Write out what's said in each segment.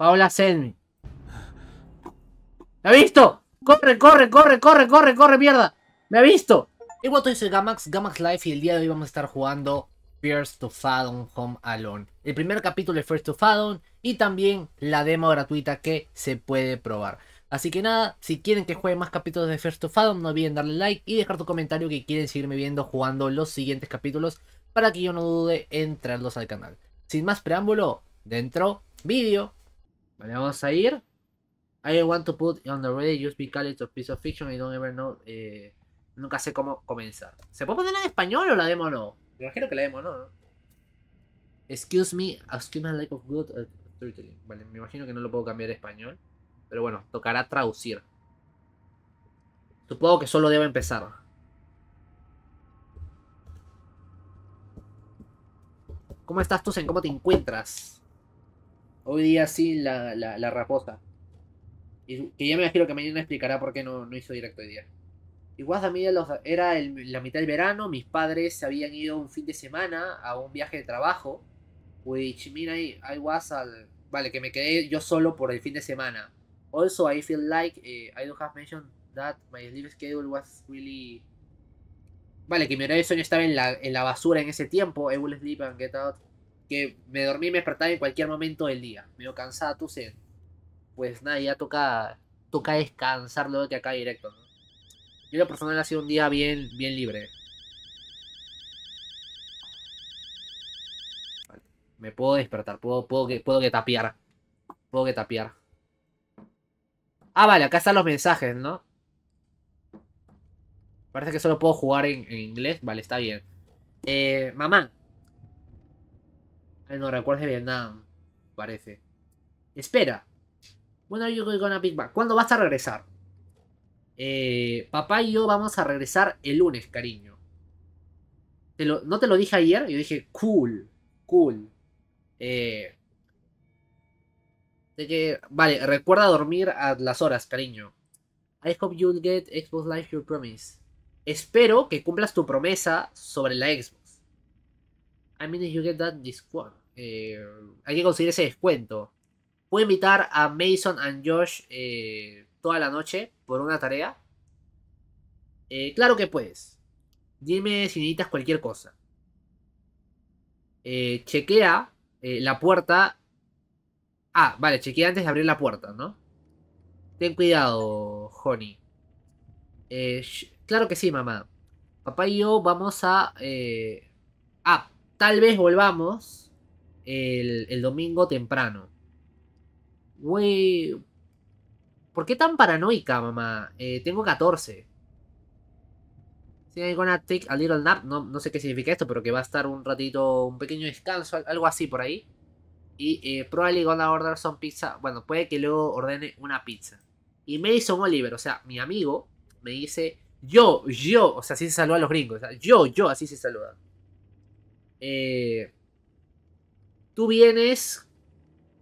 Paola Zen ¡Me ha visto! ¡Corre, corre, corre, corre, corre, corre, mierda! ¡Me ha visto! Igual esto soy Gamax, Gamax Life y el día de hoy vamos a estar jugando First to Fathom Home Alone. El primer capítulo de First to Fathom y también la demo gratuita que se puede probar. Así que nada, si quieren que juegue más capítulos de First of Fathom, no olviden darle like y dejar tu comentario que quieren seguirme viendo jugando los siguientes capítulos para que yo no dude en traerlos al canal. Sin más preámbulo, dentro vídeo. Vale, vamos a ir. I want to put on the ready just because it's a piece of fiction I don't ever know. Eh, nunca sé cómo comenzar. ¿Se puede poner en español o la demo no? Me imagino que la demo no, Excuse me, excuse my lack of good storytelling. Vale, me imagino que no lo puedo cambiar a español. Pero bueno, tocará traducir. Supongo que solo debo empezar. ¿Cómo estás tú, en cómo te encuentras? Hoy día sí, la, la, la raposa. Y que ya me imagino que mañana explicará por qué no, no hizo directo hoy día. Igual a mí era el, la mitad del verano, mis padres se habían ido un fin de semana a un viaje de trabajo, which mira I, was vale, que me quedé yo solo por el fin de semana. Also, I feel like eh, I don't have mentioned that my sleep schedule was really... Vale, que mi horario de sueño estaba en la, en la basura en ese tiempo. I will sleep and get out que me dormí y me despertaba en cualquier momento del día. Medio cansada, tú sé Pues nada, ya toca, toca descansar luego que acá directo. ¿no? Yo lo personal ha sido un día bien, bien libre. Me puedo despertar, puedo, puedo, puedo que tapear. Puedo que tapear. Ah, vale, acá están los mensajes, ¿no? Parece que solo puedo jugar en, en inglés. Vale, está bien. Eh, mamá, no recuerdo Vietnam, parece. Espera. Bueno, yo voy con Big ¿Cuándo vas a regresar? Eh, papá y yo vamos a regresar el lunes, cariño. no te lo dije ayer, yo dije, cool, cool. Eh, vale, recuerda dormir a las horas, cariño. I hope you'll get Xbox Live Your Promise. Espero que cumplas tu promesa sobre la Xbox. I mean, if you get that eh, hay que conseguir ese descuento. Puedo invitar a Mason and Josh eh, toda la noche por una tarea. Eh, claro que puedes. Dime si necesitas cualquier cosa. chequea la puerta. Ah, vale, chequea antes de abrir la puerta, ¿no? Ten cuidado, Honey. claro que sí, mamá. Papá y yo vamos a... ah, tal vez volvamos el, domingo temprano. Güey, ¿por qué tan paranoica, mamá? Eh, tengo 14. Si I'm gonna take a little nap, no, sé qué significa esto, pero que va a estar un ratito, un pequeño descanso, algo así por ahí. Y eh, probably gonna order some pizza. Bueno, puede que luego ordene una pizza. Y Mason Oliver, o sea, mi amigo, me dice, yo, yo, o sea, así se saluda a los gringos, yo, yo, así se saluda. Eh, tú vienes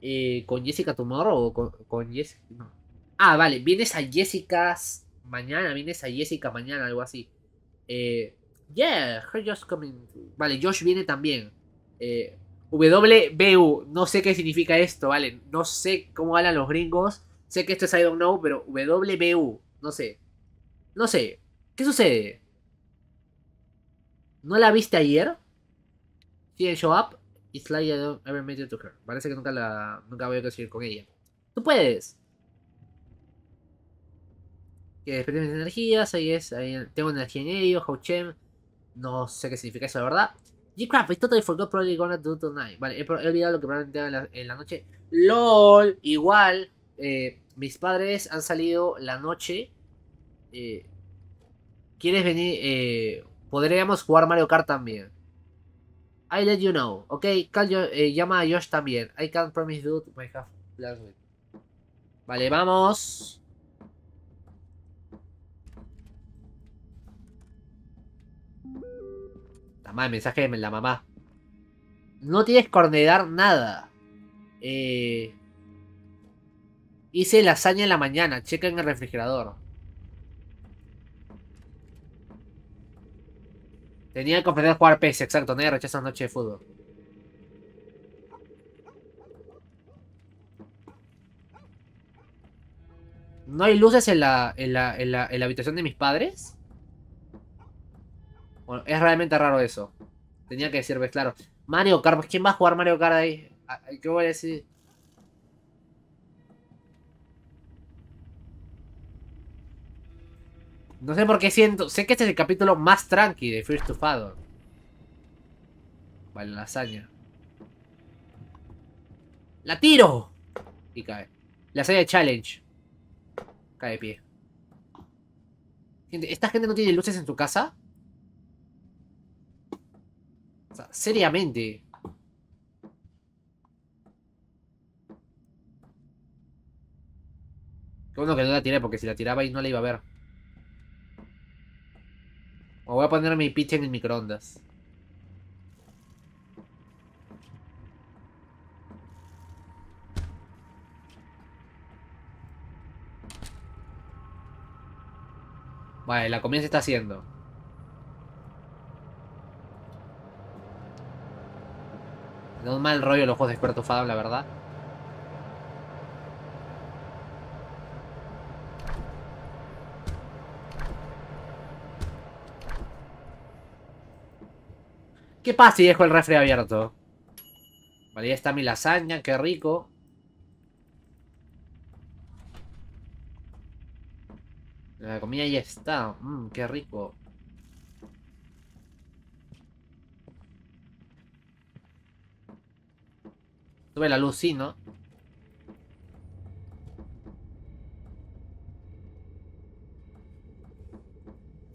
eh, con Jessica Tomorrow o con, Jessica. Ah, vale, vienes a Jessica mañana, vienes a Jessica mañana, algo así. Eh, yeah, her just coming. Vale, Josh viene también. Eh, WBU, no sé qué significa esto, vale, no sé cómo hablan los gringos. Sé que esto es I don't know, pero WBU, no sé. No sé. ¿Qué sucede? ¿No la viste ayer? ¿Tienen show up? It's like I don't ever made it to her. Parece que nunca la nunca voy a conseguir con ella. ¡Tú puedes! Que despierten mis energías, ahí es, ahí, tengo energía en ellos, No sé qué significa eso, de verdad. G-Crap, I totally forgot probably gonna do tonight. Vale, he, olvidado lo que probablemente haga en la, en la noche. LOL, igual, eh, mis padres han salido la noche. Eh, ¿Quieres venir? Eh, podríamos jugar Mario Kart también. I let you know. Ok, eh, llama a Josh también. I can't promise to my half plans Vale, vamos. La mensaje de la mamá. No tienes que ordenar nada. Eh, hice lasaña en la mañana. Checa en el refrigerador. Tenía que ofrecer jugar PS exacto. Nadie rechaza noche de fútbol. ¿No hay luces en la, en la, habitación de mis padres? Bueno, es realmente raro eso. Tenía que decirles, pues, claro. Mario Kart, pues, ¿quién va a jugar Mario Kart ahí? Ah, ¿Qué voy a decir? No sé por qué siento... Sé que este es el capítulo más tranqui de First to Vale Vale, hazaña ¡La tiro! Y cae. La de Challenge. Cae de pie. Gente, ¿esta gente no tiene luces en su casa? O sea, seriamente. Qué bueno que no la tiene porque si la tiraba ahí no la iba a ver voy a poner mi pizza en el microondas. Vale, la comida se está haciendo. un mal rollo los ojos de Fab, la verdad. ¿Qué pasa si dejo el refri abierto? Vale, ya está mi lasaña, qué rico. La comida ya está. Mm, qué rico. Tuve la luz, sí, ¿no?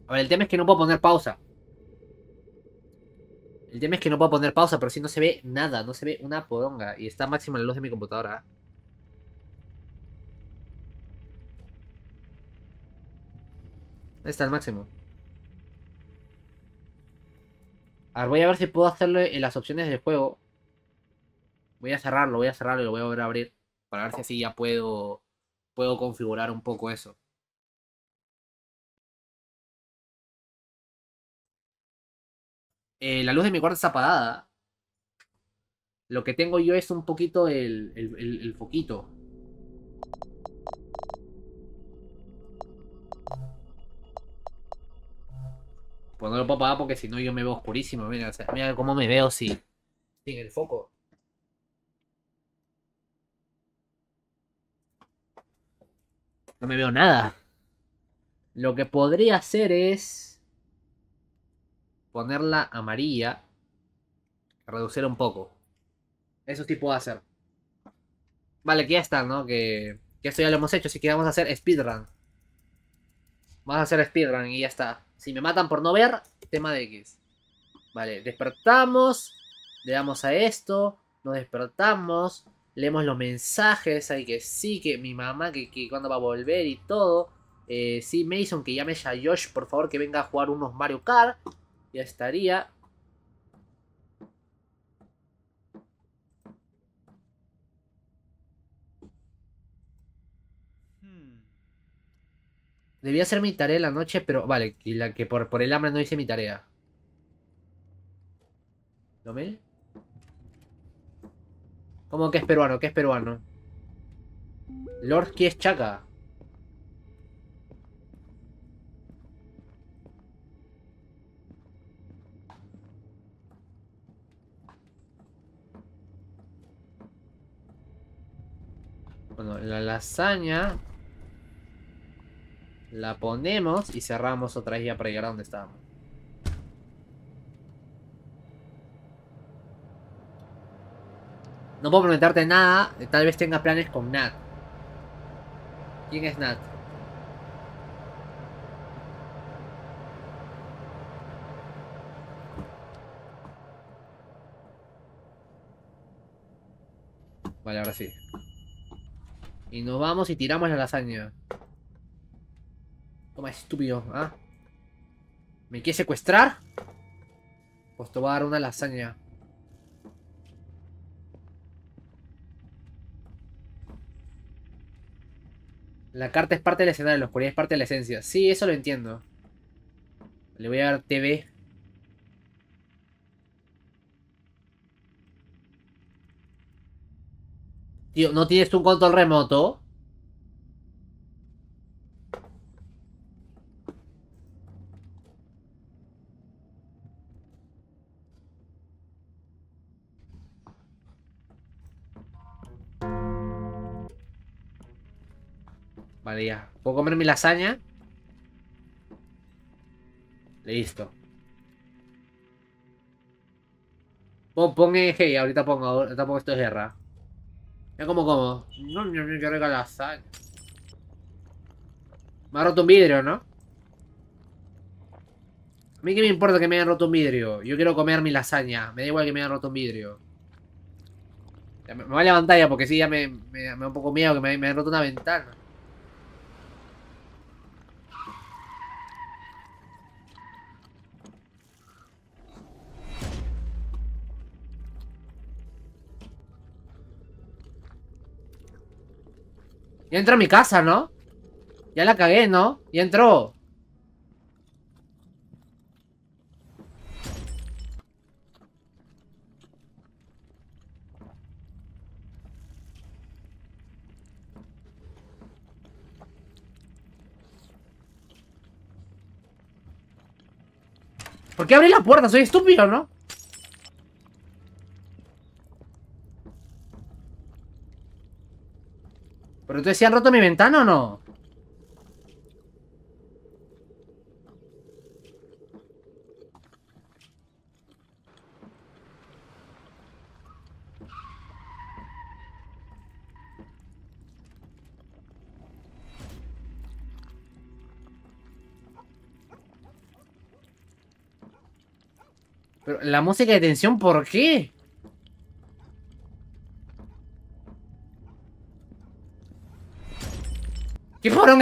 A ver, el tema es que no puedo poner pausa. El tema es que no puedo poner pausa, pero si no se ve nada, no se ve una poronga. Y está máxima la luz de mi computadora. está el máximo. A ver, voy a ver si puedo hacerlo en las opciones del juego. Voy a cerrarlo, voy a cerrarlo y lo voy a volver a abrir. Para ver si así ya puedo, puedo configurar un poco eso. Eh, la luz de mi cuarto está apagada. Lo que tengo yo es un poquito el, el, foquito. Pues no lo puedo apagar porque si no yo me veo oscurísimo. Mira, cómo me veo si, sin el foco. No me veo nada. Lo que podría hacer es ponerla amarilla, reducir un poco. Eso sí puedo hacer. Vale, que ya está, ¿no? Que, esto ya lo hemos hecho, así que vamos a hacer speedrun. Vamos a hacer speedrun y ya está. Si me matan por no ver, tema de X. Vale, despertamos, le damos a esto, nos despertamos, leemos los mensajes, hay que sí, que mi mamá, que, cuando va a volver y todo. Eh, sí, Mason, que llame ya a Josh, por favor, que venga a jugar unos Mario Kart ya estaría. Hmm. Debía hacer mi tarea la noche, pero vale, y la que por, por el hambre no hice mi tarea. ¿Lomel? ¿Cómo que es peruano? ¿Qué es peruano? Lord, ¿qué es chaca? la lasaña la ponemos y cerramos otra guía para llegar a donde estábamos. No puedo prometerte nada, tal vez tenga planes con Nat. ¿Quién es Nat? Vale, ahora sí. Y nos vamos y tiramos la lasaña. Toma, estúpido, ¿ah? ¿Me quieres secuestrar? Pues te voy a dar una lasaña. La carta es parte del escenario, Los oscuridad es parte de la esencia. Sí, eso lo entiendo. Le voy a dar TV. Tío, ¿no tienes tú un control remoto? Vale, ya. ¿Puedo comer mi lasaña? Listo. Pon, pon hey ahorita pongo, ahorita pongo esto de guerra. Mira como como. No, no, no, regalo lasaña. Me ha roto un vidrio, ¿no? A mí que me importa que me hayan roto un vidrio. Yo quiero comer mi lasaña. Me da igual que me hayan roto un vidrio. Ya me, me, a levantar ya porque sí, ya me, me, da un poco miedo que me, me roto una ventana. Ya entró a mi casa, ¿no? Ya la cagué, ¿no? Y entró. ¿Por qué abrí la puerta? Soy estúpido, ¿no? ¿Pero entonces si roto mi ventana o no? Pero la música de tensión, ¿por qué?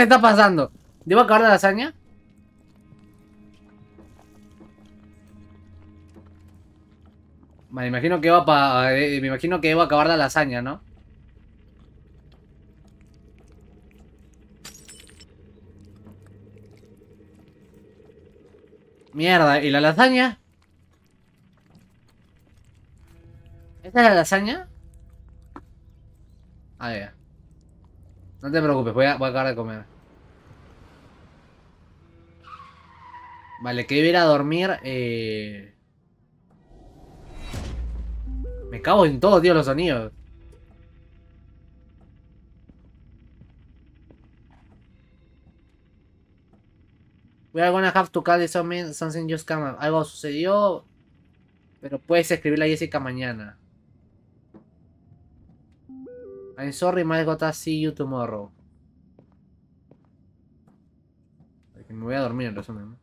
¿Qué está pasando? ¿Debo acabar la lasaña? Vale, imagino que va pa, eh, me imagino que debo acabar la lasaña, ¿no? Mierda, ¿y la lasaña? ¿Esta es la lasaña? A ver. No te preocupes, voy a acabar de comer. Vale, que ir a dormir. Eh, me cago en todo, tío, los sonidos. We are gonna have to call something, just come up. Algo sucedió, pero puedes escribirle a Jessica mañana. I'm sorry, my gotta see you tomorrow. Me voy a dormir en resumen.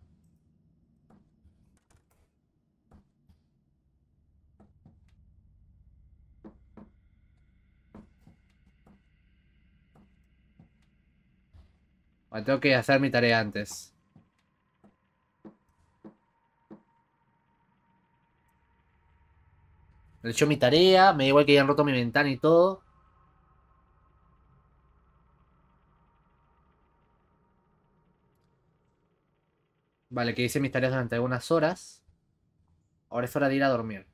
Bueno, tengo que hacer mi tarea antes. He hecho mi tarea, me da igual que hayan roto mi ventana y todo. Vale, que hice mis tareas durante algunas horas. Ahora es hora de ir a dormir.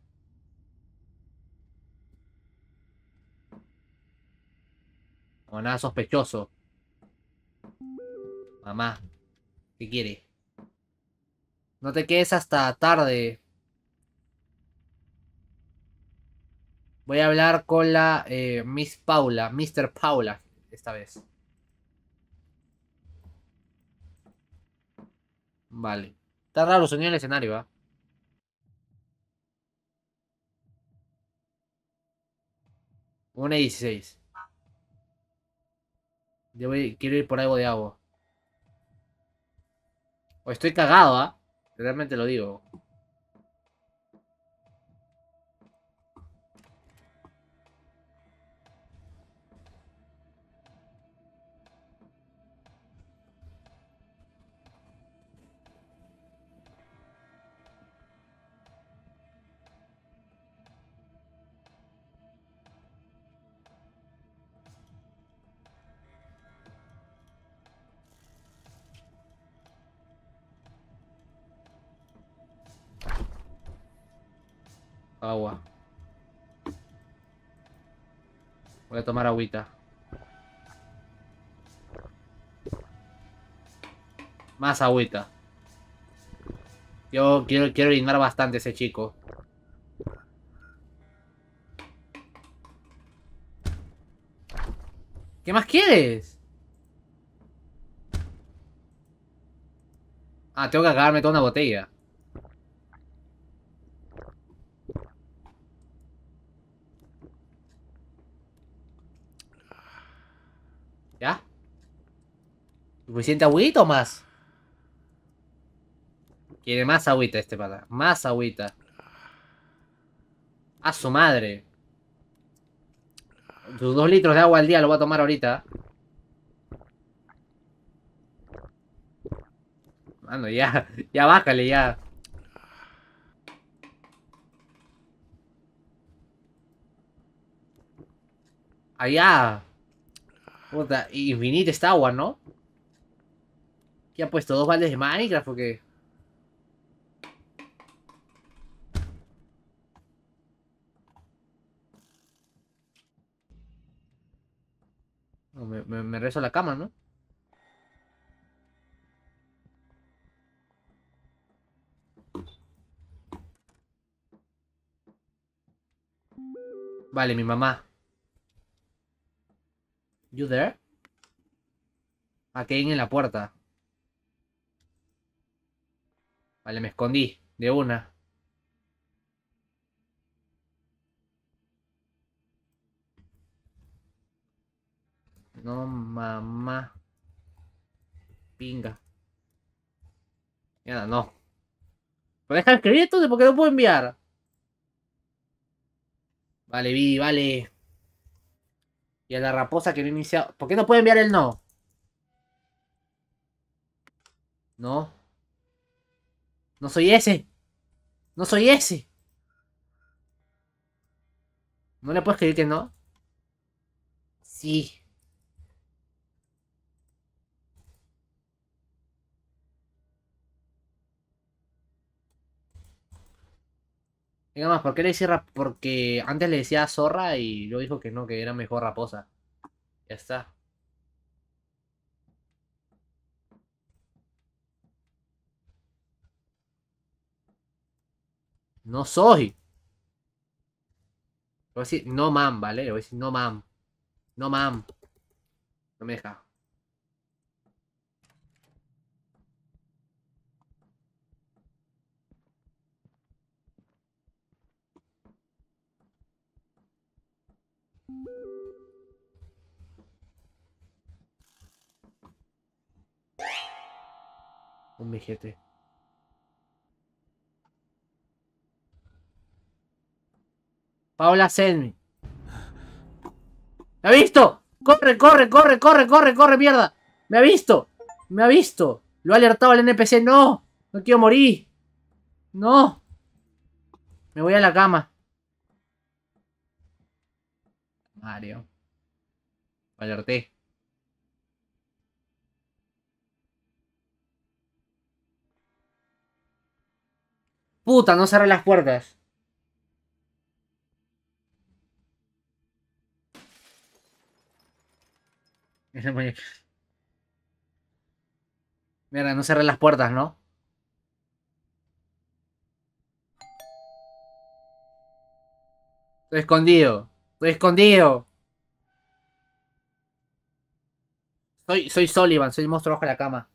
O nada sospechoso. Mamá, ¿qué quiere? No te quedes hasta tarde. Voy a hablar con la eh, Miss Paula, Mr. Paula, esta vez. Vale. Está raro sonido el escenario, ¿va? ¿ah? Yo quiero ir por algo de agua. O estoy cagado, ¿ah? Realmente lo digo. agua. Voy a tomar agüita. Más agüita. Yo quiero, quiero orinar bastante ese chico. ¿Qué más quieres? Ah, tengo que agarrarme toda una botella. ¿Suficiente agüita o más? Quiere más agüita este pata. Más agüita. A su madre. Sus dos litros de agua al día lo va a tomar ahorita. Mano, ya. Ya bájale, ya. Allá. Puta, infinita esta agua, ¿no? Que ha puesto? ¿Dos vales de Minecraft o qué? me, rezo la cama, ¿no? Vale, mi mamá. You there? Aquí en la puerta. Vale, me escondí. De una. No, mamá. Pinga. Ya no. puedes deja escribir entonces? Porque no puedo enviar. Vale, vi, vale. Y a la raposa que no inició ¿Por qué no puedo enviar el no? No. No soy ese. No soy ese. ¿No le puedes creer que no? Sí. Venga más, ¿por qué le decía Porque antes le decía zorra y yo dijo que no, que era mejor raposa. Ya está. No soy. Le voy a decir no mam, ¿vale? Le voy a decir no mam. No mam. No me deja. Un mijete. Paola Zen ¡Me ha visto! ¡Corre, corre, corre, corre, corre, corre, mierda! ¡Me ha visto! ¡Me ha visto! Lo ha alertado el NPC. ¡No! ¡No quiero morir! ¡No! Me voy a la cama. Mario. Lo alerté. Puta, no cerré las puertas. Mira, no cerré las puertas, ¿no? Estoy escondido. Estoy escondido. Soy, soy Sullivan, soy el monstruo bajo la cama.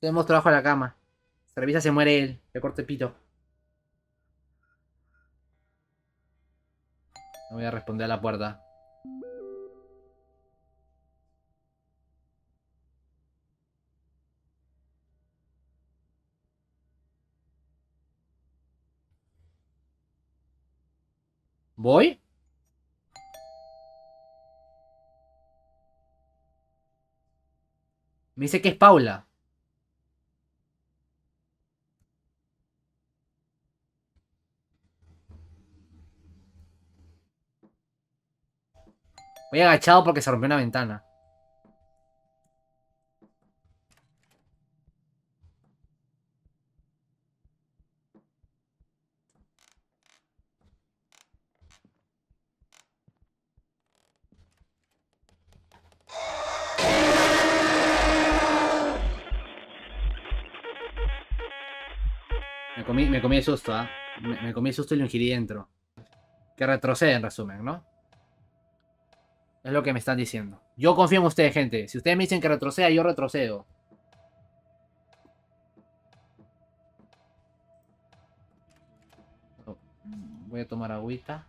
Soy el monstruo bajo la cama. Se revisa, se muere él. Le el pito. No voy a responder a la puerta. ¿Voy? Me dice que es Paula. Voy agachado porque se rompió una ventana. susto, ¿ah? Me, comí susto y lo ingirí dentro. Que retrocede, en resumen, ¿no? Es lo que me están diciendo. Yo confío en ustedes, gente. Si ustedes me dicen que retroceda, yo retrocedo. Oh, voy a tomar agüita.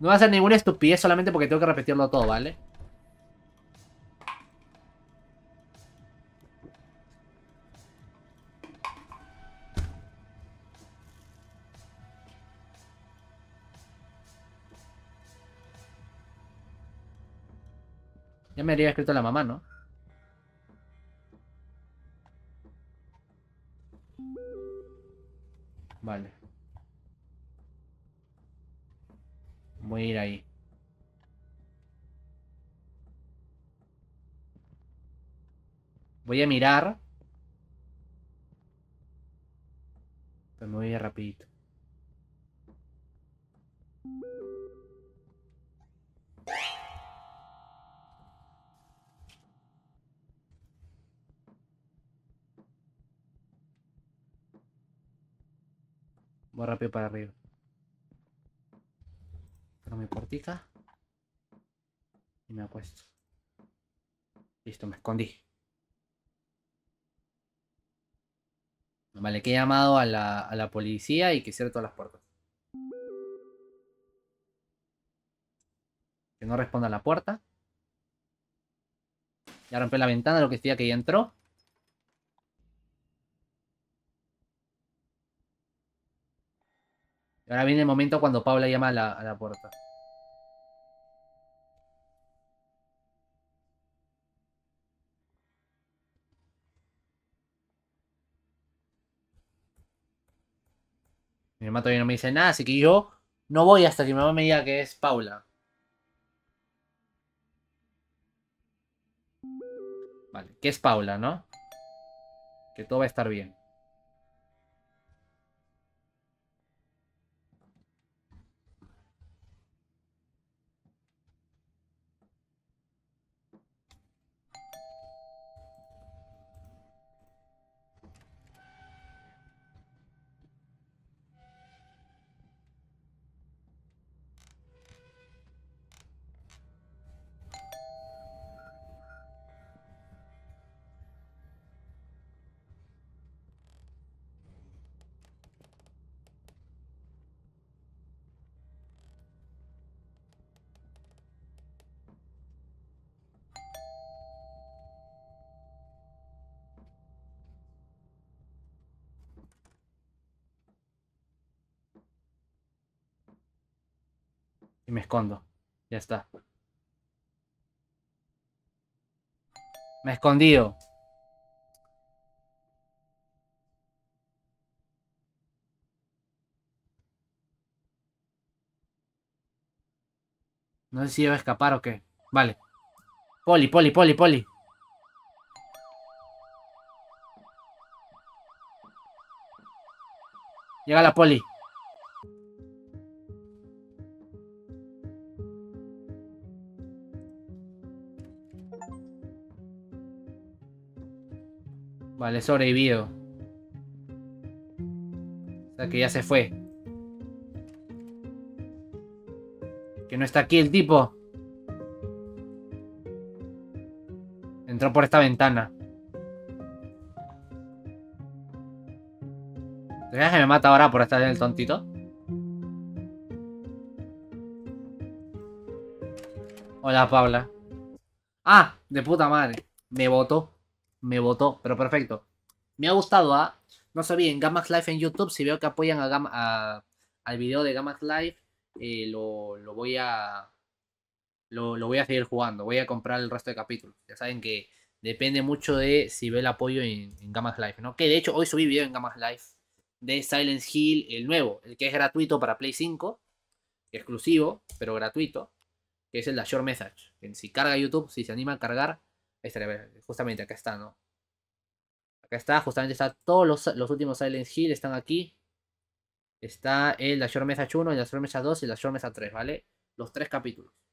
No va a hacer ninguna estupidez solamente porque tengo que repetirlo todo, ¿vale? Había escrito la mamá, ¿no? Vale. Voy a ir ahí. Voy a mirar. Pero me voy a ir rapidito. Voy rápido para arriba. Pero mi puertica. Y me apuesto. Listo, me escondí. Vale, que he llamado a la, a la policía y que cierre todas las puertas. Que no responda a la puerta. Ya rompí la ventana, lo que decía que ya entró. ahora viene el momento cuando Paula llama a la, puerta. Mi mamá todavía no me dice nada, así que yo no voy hasta que mi mamá me diga que es Paula. Vale, que es Paula, ¿no? Que todo va a estar bien. me escondo. Ya está. Me he escondido. No sé si iba a escapar o qué. Vale. Poli, poli, poli, poli. Llega la poli. Vale, sobrevivido. O sea que ya se fue. Que no está aquí el tipo. Entró por esta ventana. ¿Te que me mata ahora por estar en el tontito? Hola, Paula. ¡Ah! De puta madre. Me votó me votó, pero perfecto. Me ha gustado, ¿ah? No sabía, en gamas Life en YouTube, si veo que apoyan a, al video de gamas Life eh, lo, voy a... Lo, voy a seguir jugando, voy a comprar el resto de capítulos. Ya saben que depende mucho de si ve el apoyo en, gamas Life, ¿no? Que de hecho hoy subí video en gamas Life de Silence Hill, el nuevo, el que es gratuito para Play 5, exclusivo, pero gratuito, que es el de Short Message. si carga YouTube, si se anima a cargar, justamente acá está, ¿no? Acá está, justamente están todos los, últimos Silent Hill están aquí. Está el Ashore Mesa 1, el Ashore Mesa 2 y el Ashore Mesa 3, ¿vale? Los tres capítulos.